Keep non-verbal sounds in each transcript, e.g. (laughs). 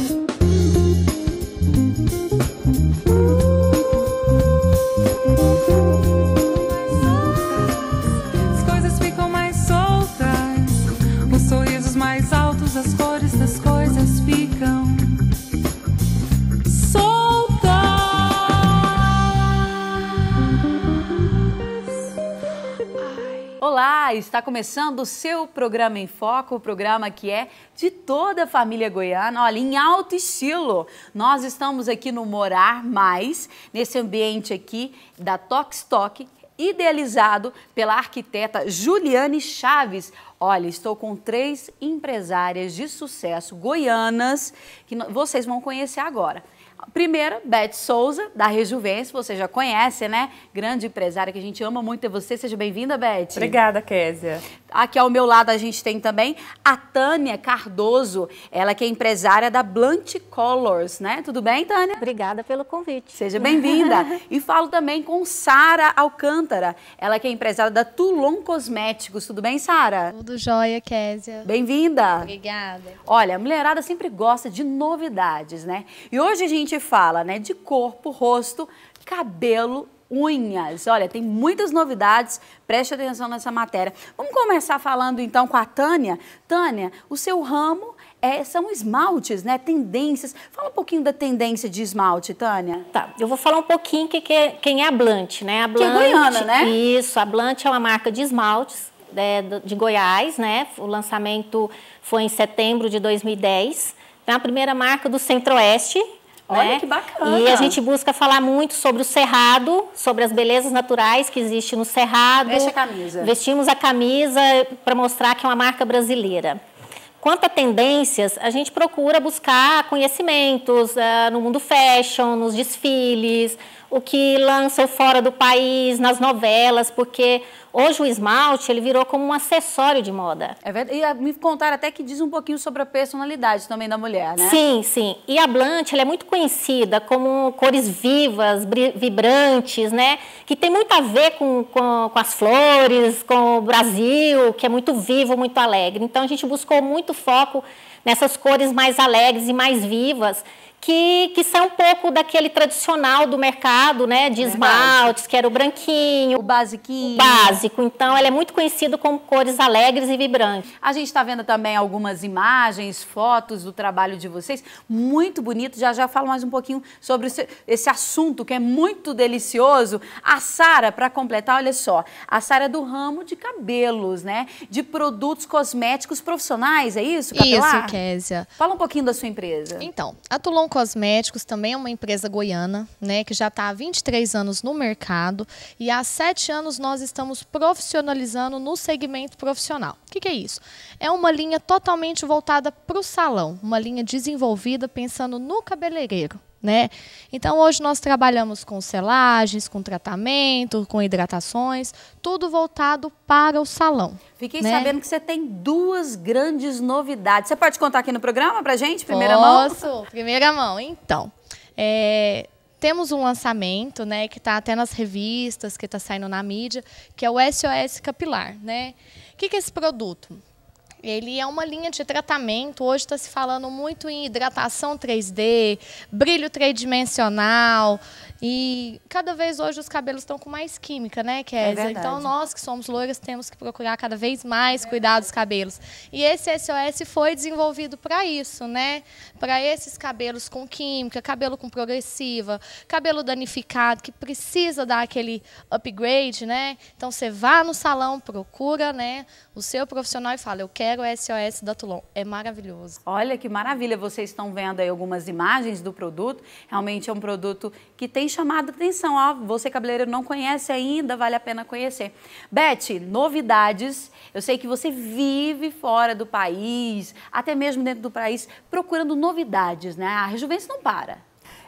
you está começando o seu programa em foco, o programa que é de toda a família goiana, olha, em alto estilo. Nós estamos aqui no Morar Mais, nesse ambiente aqui da Tox Toque, idealizado pela arquiteta Juliane Chaves. Olha, estou com três empresárias de sucesso goianas que vocês vão conhecer agora. Primeiro, Beth Souza, da Rejuvense, você já conhece, né? Grande empresária que a gente ama muito ter é você. Seja bem-vinda, Beth. Obrigada, Késia. Aqui ao meu lado a gente tem também a Tânia Cardoso, ela que é empresária da Blunt Colors, né? Tudo bem, Tânia? Obrigada pelo convite. Seja bem-vinda. (laughs) e falo também com Sara Alcântara, ela que é empresária da Toulon Cosméticos. Tudo bem, Sara? Tudo jóia, Késia. Bem-vinda. Obrigada. Olha, a mulherada sempre gosta de novidades, né? E hoje a gente fala, né, de corpo, rosto, cabelo unhas. Olha, tem muitas novidades, preste atenção nessa matéria. Vamos começar falando então com a Tânia. Tânia, o seu ramo é, são esmaltes, né? Tendências. Fala um pouquinho da tendência de esmalte, Tânia. Tá, eu vou falar um pouquinho que, que é, quem é a Blanche, né? A Blanche. que é goiana, né? Isso, a Blanche é uma marca de esmaltes é, de Goiás, né? O lançamento foi em setembro de 2010. É a primeira marca do Centro-Oeste Olha né? que bacana. E a gente busca falar muito sobre o cerrado, sobre as belezas naturais que existem no cerrado. Veste a camisa. Vestimos a camisa para mostrar que é uma marca brasileira. Quanto a tendências, a gente procura buscar conhecimentos uh, no mundo fashion, nos desfiles, o que lançam fora do país, nas novelas, porque hoje o esmalte ele virou como um acessório de moda. É verdade. E ah, me contaram até que diz um pouquinho sobre a personalidade também da mulher, né? Sim, sim. E a Blanche ela é muito conhecida como cores vivas, vibrantes, né? Que tem muito a ver com, com, com as flores, com o Brasil, que é muito vivo, muito alegre. Então a gente buscou muito foco nessas cores mais alegres e mais vivas que, que sai um pouco daquele tradicional do mercado, né? De esmaltes, que era o branquinho. O basiquinho. O básico. Então, ela é muito conhecida como cores alegres e vibrantes. A gente está vendo também algumas imagens, fotos do trabalho de vocês. Muito bonito. Já já falo mais um pouquinho sobre esse, assunto que é muito delicioso. A Sara, para completar, olha só. A Sara é do ramo de cabelos, né? De produtos cosméticos profissionais, é isso, Capelar? Isso, Késia. Fala um pouquinho da sua empresa. Então, a Tulon Cosméticos também é uma empresa goiana, né, que já está há 23 anos no mercado e há sete anos nós estamos profissionalizando no segmento profissional. O que, que é isso? É uma linha totalmente voltada para o salão, uma linha desenvolvida pensando no cabeleireiro. Né? Então hoje nós trabalhamos com selagens, com tratamento, com hidratações, tudo voltado para o salão. Fiquei né? sabendo que você tem duas grandes novidades. Você pode contar aqui no programa para gente, primeira Posso, mão? primeira mão. Então, é, temos um lançamento, né, que está até nas revistas, que está saindo na mídia, que é o SOS Capilar, né? O que, que é esse produto? Ele é uma linha de tratamento. Hoje está se falando muito em hidratação 3D, brilho tridimensional, e cada vez hoje os cabelos estão com mais química, né, é Kézia? É então nós que somos loiras temos que procurar cada vez mais é cuidar dos cabelos. E esse SOS foi desenvolvido para isso, né? Para esses cabelos com química, cabelo com progressiva, cabelo danificado que precisa dar aquele upgrade, né? Então você vá no salão, procura, né, o seu profissional e fala: "Eu quero o SOS da Tulon". É maravilhoso. Olha que maravilha, vocês estão vendo aí algumas imagens do produto. Realmente é um produto que tem tem chamado a atenção. Ó, você cabeleireiro não conhece ainda, vale a pena conhecer. Beth, novidades. Eu sei que você vive fora do país, até mesmo dentro do país, procurando novidades, né? A Rejuvenesce não para.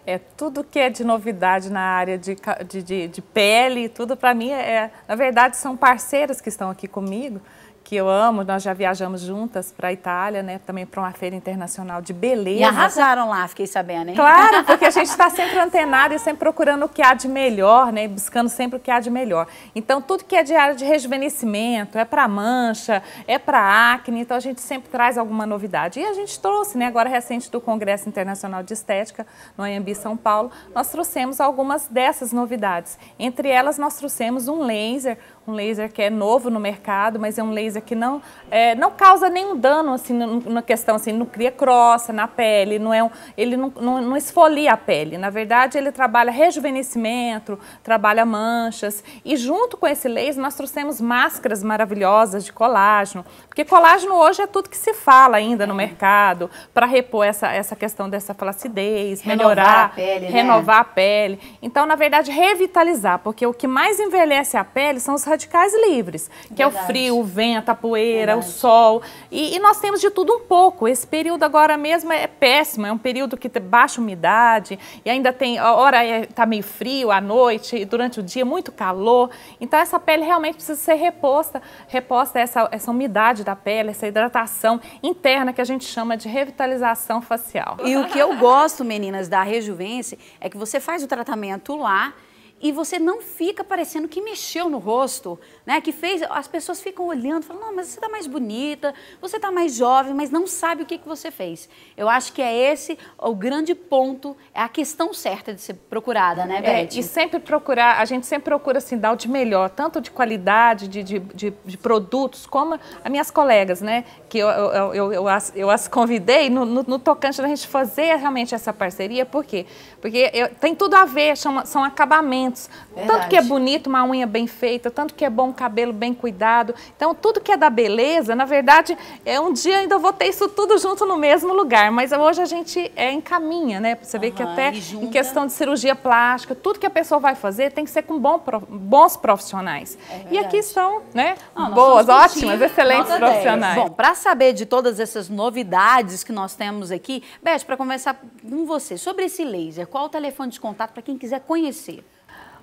É tudo que é de novidade na área de, de, de, de pele, tudo para mim é, é, na verdade, são parceiras que estão aqui comigo que eu amo. Nós já viajamos juntas para a Itália, né? Também para uma feira internacional de beleza. E arrasaram lá, fiquei sabendo, hein? Claro, (laughs) porque a gente está sempre antenado e sempre procurando o que há de melhor, né? Buscando sempre o que há de melhor. Então, tudo que é de área de rejuvenescimento, é para mancha, é para acne, então a gente sempre traz alguma novidade. E a gente trouxe, né? Agora recente do Congresso Internacional de Estética, no Anhembi São Paulo, nós trouxemos algumas dessas novidades. Entre elas, nós trouxemos um laser, um laser que é novo no mercado, mas é um laser coisa que não é, não causa nenhum dano assim na questão assim, não cria crosta na pele, não é um, ele não, não, não, esfolia a pele. Na verdade, ele trabalha rejuvenescimento, trabalha manchas e junto com esse laser nós trouxemos máscaras maravilhosas de colágeno, porque colágeno hoje é tudo que se fala ainda no é. mercado para repor essa essa questão dessa flacidez, renovar melhorar, a pele, né? renovar né? a pele. Então, na verdade, revitalizar, porque o que mais envelhece a pele são os radicais livres, que Verdade. é o frio, o vento, a poeira, o sol. E, e, nós temos de tudo um pouco. Esse período agora mesmo é péssimo, é um período que tem baixa umidade e ainda tem, a hora está é, tá meio frio à noite, e durante o dia muito calor. Então essa pele realmente precisa ser reposta, reposta essa, essa umidade da pele, essa hidratação interna que a gente chama de revitalização facial. E o que eu gosto, meninas, da Rejuvence é que você faz o tratamento lá, e você não fica parecendo que mexeu no rosto, né? Que fez. As pessoas ficam olhando, falando, não, mas você está mais bonita, você está mais jovem, mas não sabe o que, que você fez. Eu acho que é esse o grande ponto, é a questão certa de ser procurada, né, é, Beth? É, e sempre procurar, a gente sempre procura assim, dar o de melhor, tanto de qualidade, de, de, de, de produtos, como as minhas colegas, né? Que eu, eu, eu, eu, as, eu as convidei no, no, no tocante da gente fazer realmente essa parceria, por quê? Porque eu, tem tudo a ver, chama, são acabamentos Verdade. Tanto que é bonito uma unha bem feita, tanto que é bom um cabelo bem cuidado. Então, tudo que é da beleza, na verdade, é um dia ainda vou ter isso tudo junto no mesmo lugar. Mas hoje a gente é, encaminha, né? Você vê que até em questão de cirurgia plástica, tudo que a pessoa vai fazer tem que ser com bom, bons profissionais. É e aqui são, né? Ah, boas, ótimas, excelentes Nota profissionais. 10. Bom, para saber de todas essas novidades que nós temos aqui, Beth, para conversar com você sobre esse laser, qual o telefone de contato para quem quiser conhecer?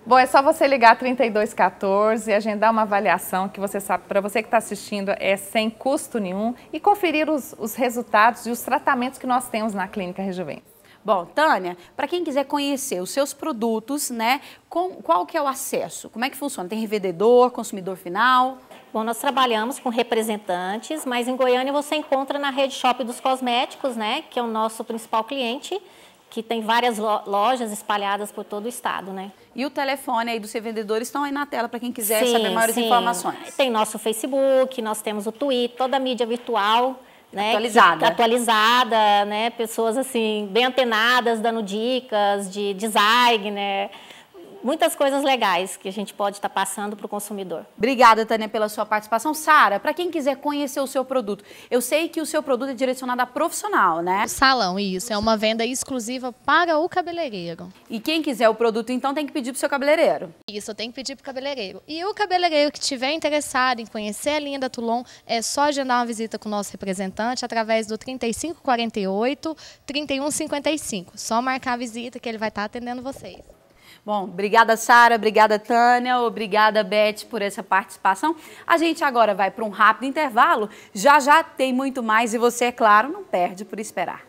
Bom, é só você ligar 3214 e agendar uma avaliação que você sabe, para você que está assistindo, é sem custo nenhum e conferir os, os resultados e os tratamentos que nós temos na Clínica Rejuven. Bom, Tânia, para quem quiser conhecer os seus produtos, né, com, qual que é o acesso? Como é que funciona? Tem revendedor, consumidor final? Bom, nós trabalhamos com representantes, mas em Goiânia você encontra na Rede Shop dos Cosméticos, né, que é o nosso principal cliente, que tem várias lojas espalhadas por todo o estado, né? E o telefone aí dos vendedores estão aí na tela para quem quiser sim, saber maiores sim. informações. Tem nosso Facebook, nós temos o Twitter, toda a mídia virtual. Né, atualizada. Que, atualizada, né? Pessoas assim, bem antenadas, dando dicas de design, né? muitas coisas legais que a gente pode estar tá passando para o consumidor. Obrigada, Tânia, pela sua participação. Sara, para quem quiser conhecer o seu produto, eu sei que o seu produto é direcionado a profissional, né? salão, isso. É uma venda exclusiva para o cabeleireiro. E quem quiser o produto, então, tem que pedir para o seu cabeleireiro. Isso, tem que pedir para o cabeleireiro. E o cabeleireiro que tiver interessado em conhecer a linha da Toulon, é só agendar uma visita com o nosso representante através do 3548 3155. Só marcar a visita que ele vai estar atendendo vocês. Bom, obrigada Sara, obrigada Tânia, obrigada Beth por essa participação. A gente agora vai para um rápido intervalo. Já já tem muito mais e você, é claro, não perde por esperar.